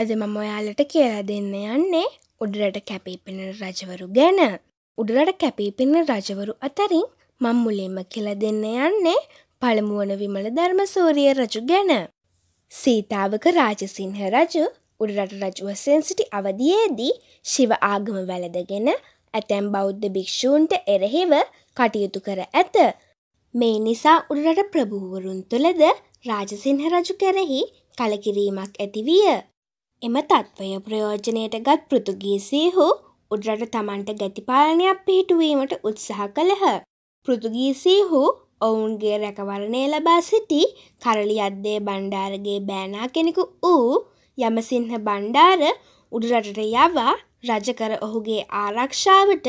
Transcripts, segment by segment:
අද මම ඔයාලට කියලා දෙන්න යන්නේ උඩරට කැපීපෙන රජවරු ගැන. උඩරට කැපීපෙන රජවරු අතරින් මං මුලින්ම කියලා දෙන්න යන්නේ පළමුුවන විමල ධර්මසූරිය රජු ගැන. සීතාවක රාජසිංහ රජු උඩරට රජුවසෙන් සිටි අවධයේදී ශිව ආගම වැලදගෙන ඇතැම් බෞද්ධ භික්‍ෂූන්ට එරෙහිව කටයුතු කර ඇත. මේ නිසා උඩරට ප්‍රභූවරුන් තුළද රාජසිංහ රජු කෙරෙහි කලකිරීමක් ඇතිවිය. එම තත්ත්වය ප්‍රයෝජනයට ගත් පෘතුගීසීහු උඩරට තමන්ට ගැතිපාලනයක් පිහිටුවීමට උත්සාහ කළහ. පෘතුගීසීහු ඔවුන්ගේ රැකවරණය ලබා සිටි කරලි අද්දේ බණ්ඩාරගේ බෑනා කෙනෙකු වූ යමසිංහ බණ්ඩාර උඩරටට යවා රජකර ඔහුගේ ආරක්ෂාවට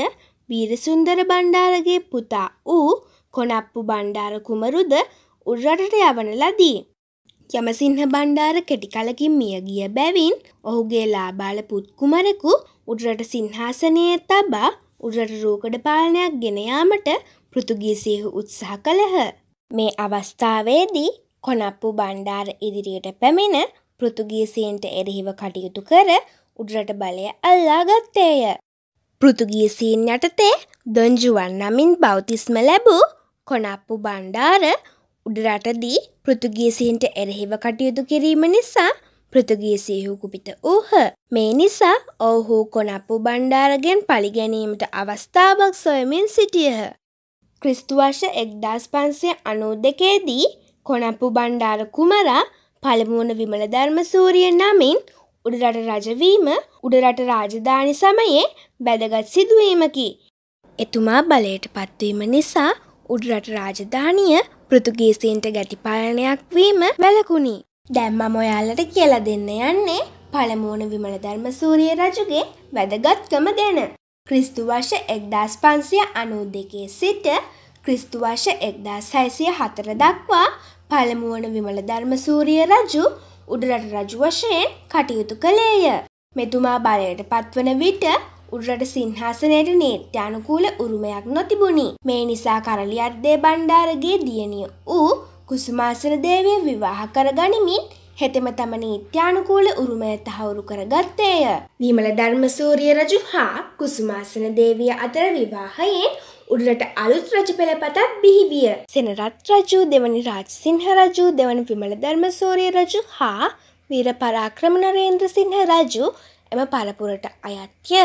වීරසුන්දර බණ්ඩාරගේ පුතා වූ කොනප්පු බණ්ඩාර කුමරුද උඩරටට යවන ලදී. යමසිංහ බණ්ඩාර කෙටිකලකින් මියගිය බැවින් ඔහුගේ ලාබාල පුත්කුමරකු උඩරට සිංහාසනයේ තබා උඩරට රූකඩ පාලනයක් ගෙනයාමට පෘතුගීසියහු උත්සාහ කළහ. මේ අවස්ථාවේදී කොනප්පු බණ්ඩාර ඉදිරියට පැමිණ පෘතුගීසියන්ට එරහිව කටයුතු කර උඩරට බලය අල්ලා ගත්තේය. පෘතුගීසීන් යටතේ දොංජුවන් නමින් බෞතිස්ම ලැබූ කොනප්පු බණ්ඩාර උඩරටදී පෘතුගීසින්ට එරෙහිව කටයුතු කිරීම නිසා පෘතුගීසිහු කුපිත වූහ. මේ නිසා ඔවුහු කොනප්පු බණ්ඩාරගෙන් පලිගැනීමට අවස්ථාවක් සොයමින් සිටියහ. ක්‍රිස්තුවර්ෂ එක්දස් පන්සය අනූ දෙකේදී කොනප්පු බණ්ඩාර කුමරා පළමුුවන විමල ධර්මසූරිය නමින් උඩරට රජවීම උඩරට රාජධානි සමයේ බැදගත් සිදුවීමකි. එතුමා බලයට පත්වීම නිසා උඩරට රාජධානිය පෘතුගේසීන්ට ගැටිපාලනයක් වීම වැලකුණි. දැම්ම මොයාලට කියලා දෙන්න යන්නේ පළමුවන විමල ධර්ම සූරිය රජුගේ වැදගත්කම ගැන. ක්‍රිස්තු වර්ෂ එක්දස් පන්සිය අනූ දෙකේ සිට ක්‍රිස්තු වර්ෂ එක්දා සැසිය හතර දක්වා පළමුුවන විමල ධර්ම සූරිය රජු උඩරට රජු වශයෙන් කටයුතු කළේය. මෙතුමා බලයට පත්වන විට උඩරට සිංහාසනයට නේත්‍යානුකූල උරුමයක් නොතිබුණි. මේ නිසා කරලියද්දේ බණ්ඩාරගේ දියණිය ඌ කුසුමාසන දේවිය විවාහ කර ගනිමින් හෙතෙම තම නීත්‍යානුකූල උරුමය තහවුරු කරගත්තේය. විමල ධර්මසූරිය රජු හා කුසුමාසන දේවිය අතර විවාහයෙන් උඩරට අලුත් රජ පෙළපතක් බිහිවිය. සෙනරත් රජු දෙවනි රාජසිංහ රජු දෙවනි විමල ධර්මසූරිය රජු හා වීර පරාක්‍රම නරේන්ද්‍ර සිංහ රජු එම පරපුරට අයත්ය.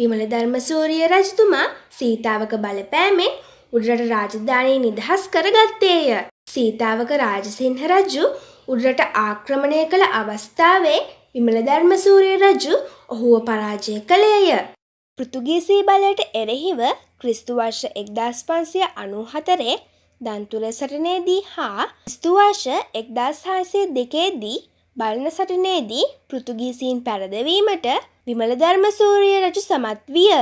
විමල ධර්මසූරිය රජතුමා සීතාවක බලපෑමෙන් උඩරට රාජධානී නිදහස් කරගත්තේය. සීතාවක රාජසිංහ රජු උඩරට ආක්‍රමණය කළ අවස්ථාවේ විමල ධර්මසූරිය රජු ඔහුව පරාජය කළේය. පෘතුගීසී බලයට එරෙහිව ක්‍රිස්තු වර්ෂ 1594 දන්තුල සටනේදී හා ක්‍රිස්තු වර්ෂ 1602 දී බලන සටනේදී පෘතුගීසීන් පැරදවීමට විමලධර්මසූරිය රජු සමත් විය.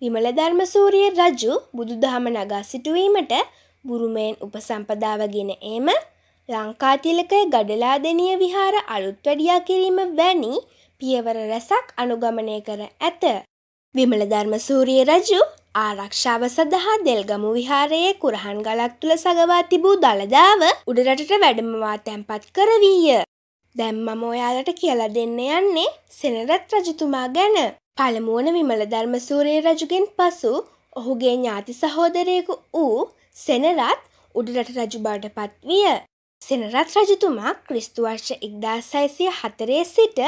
විමලධර්මසූරිය රජු බුදුදහම නගා සිටුවීමට බුරුමයෙන් උපසම්පදාවගෙන ඒම ලංකාතිලකය ගඩලාදනිය විහාර අලුත් වැඩියා කිරීම වැනි පියවර රැසක් අනුගමනය කර ඇත. විමලධර්ම සූරිය රජු ආරක්ෂාව සඳහා දෙල්ගමු විහාරයේ කුරහන් ගලක් තුළ සගවා තිබූ දළදාව උඩරටට වැඩමවා තැන්පත් කරවීය. දැන් මම ඔයාලට කියලා දෙන්න යන්නේ සෙනරත් රජතුමා ගැන. පළමුවන විමල ධර්මසූරිය රජුගෙන් පසු ඔහුගේ ඥාති සහෝදරයෙකු වූ සෙනරත් උඩරට රජු බවට පත්විය. සෙනරත් රජතුමා ක්‍රිස්තු වර්ෂ 1604 සිට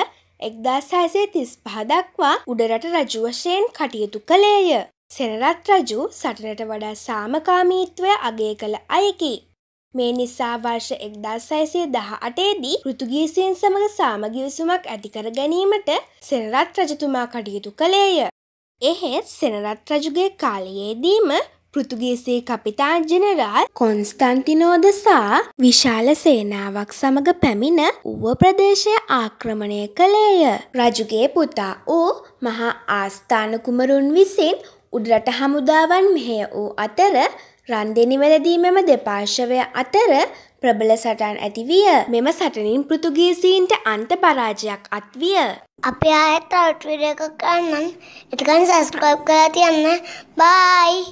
1635 දක්වා උඩරට රජු වශයෙන් කටයුතු කළේය. සෙනරත් රජු සටනට වඩා සාමකාමීත්වය අගය කළ අයකි. මේ නිසා වර්ෂ එක්දා සයිසිය දහ අටේදී ෘතුගීසියෙන් සමඟ සාමගිවිසුමක් ඇතිකර ගැනීමට සෙනරත් රජතුමා කටයුතු කළේය. එහෙත් සෙනරත් රජුගේ කාලයේදීම පෘතුගීසේ කපිතාන් ජෙනරාල් කොන්ස්ටන්ටිනෝද සා විශාල සේනාවක් සමඟ පැමිණ ඌව ප්‍රදේශය ආක්‍රමණය කළේය. රජුගේ පුතා වූ මහා ආස්ථාන කුමරුන් විසින් උඩරට හමුදාවන් මෙහෙය වූ අතර රන්දෙනි වලදී මෙම දෙපාර්ශවය අතර ප්‍රබල සටන් ඇතිවිය. මෙම සටනින් පෘතුගීසීන්ට අන්ත පරාජයක් අත්විය. අපේ අයත් අට්විඩ එකක් ගන්නන් එතකන් සස්ක්‍රයිබ් කරලා තියන්න බායි!